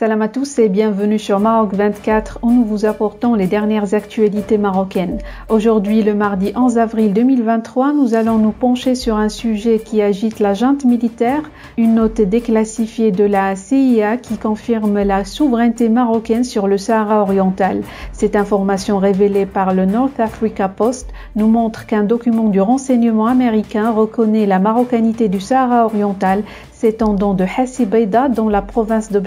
Salam à tous et bienvenue sur Maroc 24 où nous vous apportons les dernières actualités marocaines. Aujourd'hui, le mardi 11 avril 2023, nous allons nous pencher sur un sujet qui agite la junte militaire, une note déclassifiée de la CIA qui confirme la souveraineté marocaine sur le Sahara oriental. Cette information révélée par le North Africa Post nous montre qu'un document du renseignement américain reconnaît la marocanité du Sahara oriental s'étendant de Hassi Beida dans la province de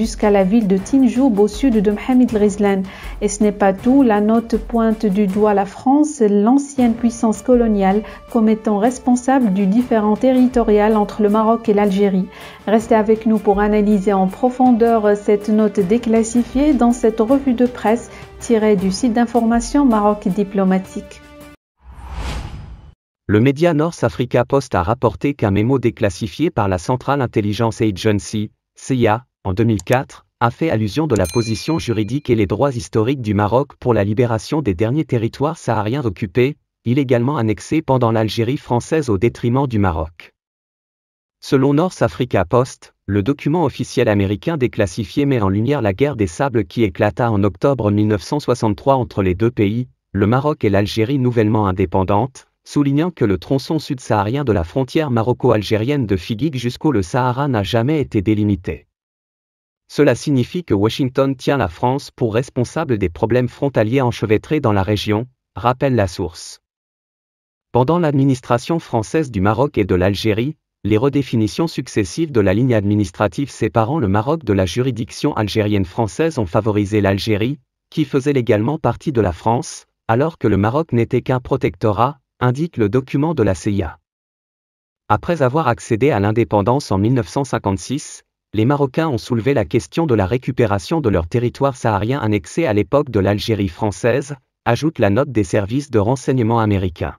jusqu'à la ville de Tinjoub au sud de Mohamed Rizlan. Et ce n'est pas tout, la note pointe du doigt la France, l'ancienne puissance coloniale, comme étant responsable du différent territorial entre le Maroc et l'Algérie. Restez avec nous pour analyser en profondeur cette note déclassifiée dans cette revue de presse tirée du site d'information Maroc diplomatique. Le média North Africa Post a rapporté qu'un mémo déclassifié par la centrale Intelligence Agency, CIA, en 2004, a fait allusion de la position juridique et les droits historiques du Maroc pour la libération des derniers territoires sahariens occupés, illégalement annexés pendant l'Algérie française au détriment du Maroc. Selon North Africa Post, le document officiel américain déclassifié met en lumière la guerre des sables qui éclata en octobre 1963 entre les deux pays, le Maroc et l'Algérie nouvellement indépendantes, soulignant que le tronçon sud-saharien de la frontière maroco-algérienne de Figuig jusqu'au Sahara n'a jamais été délimité. Cela signifie que Washington tient la France pour responsable des problèmes frontaliers enchevêtrés dans la région, rappelle la source. Pendant l'administration française du Maroc et de l'Algérie, les redéfinitions successives de la ligne administrative séparant le Maroc de la juridiction algérienne française ont favorisé l'Algérie, qui faisait légalement partie de la France, alors que le Maroc n'était qu'un protectorat, indique le document de la CIA. Après avoir accédé à l'indépendance en 1956, les Marocains ont soulevé la question de la récupération de leur territoire saharien annexé à l'époque de l'Algérie française, ajoute la note des services de renseignement américains.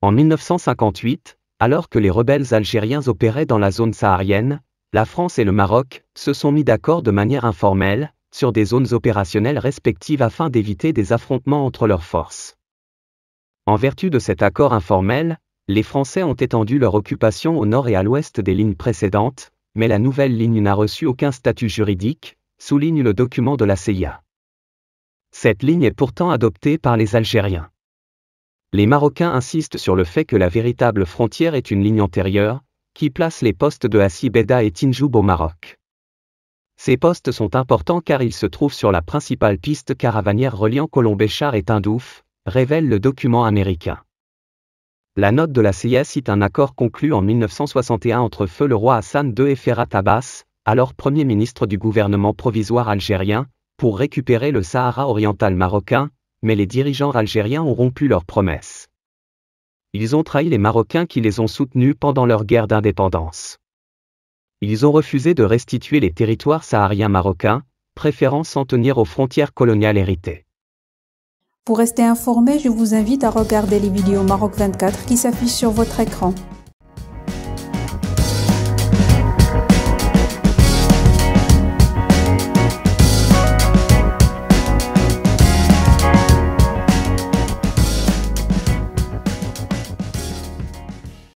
En 1958, alors que les rebelles algériens opéraient dans la zone saharienne, la France et le Maroc se sont mis d'accord de manière informelle sur des zones opérationnelles respectives afin d'éviter des affrontements entre leurs forces. En vertu de cet accord informel, les Français ont étendu leur occupation au nord et à l'ouest des lignes précédentes, mais la nouvelle ligne n'a reçu aucun statut juridique, souligne le document de la CIA. Cette ligne est pourtant adoptée par les Algériens. Les Marocains insistent sur le fait que la véritable frontière est une ligne antérieure, qui place les postes de Hassi Beda et Tinjoub au Maroc. Ces postes sont importants car ils se trouvent sur la principale piste caravanière reliant Colombéchar et Tindouf, révèle le document américain. La note de la CIA cite un accord conclu en 1961 entre feu le roi Hassan II et Ferrat Abbas, alors premier ministre du gouvernement provisoire algérien, pour récupérer le Sahara oriental marocain, mais les dirigeants algériens ont rompu leurs promesses. Ils ont trahi les Marocains qui les ont soutenus pendant leur guerre d'indépendance. Ils ont refusé de restituer les territoires sahariens marocains, préférant s'en tenir aux frontières coloniales héritées. Pour rester informé, je vous invite à regarder les vidéos Maroc 24 qui s'affichent sur votre écran.